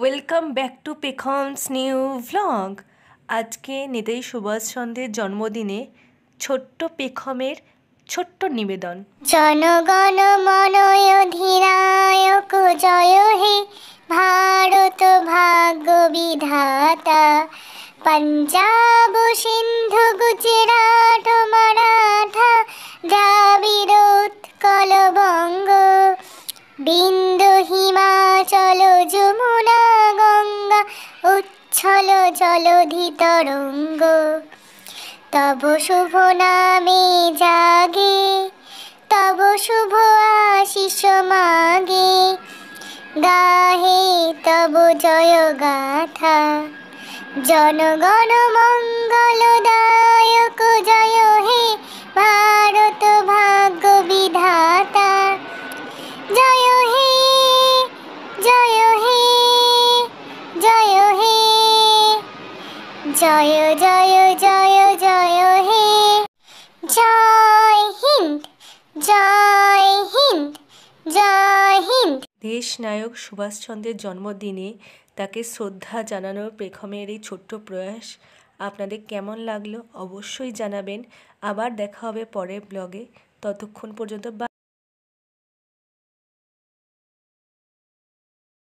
welcome back to পেখমস new vlog আজকে নেতাজি সুভাষচন্দ্রের জন্মদিনে ছোট্ট পেখমের ছোট্ট নিবেদন জনগণ মনয়ধিনায়ক জয় হে ভারত ভাগ্য বিধাতা পঞ্জাব সিন্ধু গুজরাট মারাঠা দ্রাবিড় উৎকল বঙ্গ বিন্দু হিমাচল ছল জলধি ধিতরঙ্গ তব শুভ নামে জাগে তব শুভ আশিস মাগে গাহে তব জয় গাথা জনগণ মঙ্গলদায়ক জয় হে ভারত ভাগ্য বিধাতা জয় হে জয় হে জয় হে জয় জয় জয় জয় হে জয় হিন্দ জয় হিন্দ জয় হিন্দ দেশ নায়ক সুভাষচন্দ্রের জন্মদিনে তাকে শ্রদ্ধা জানানোর প্রেক্ষমের এই ছোট্ট প্রয়াস আপনাদের কেমন লাগলো অবশ্যই জানাবেন আবার দেখা হবে পরের ব্লগে ততক্ষণ পর্যন্ত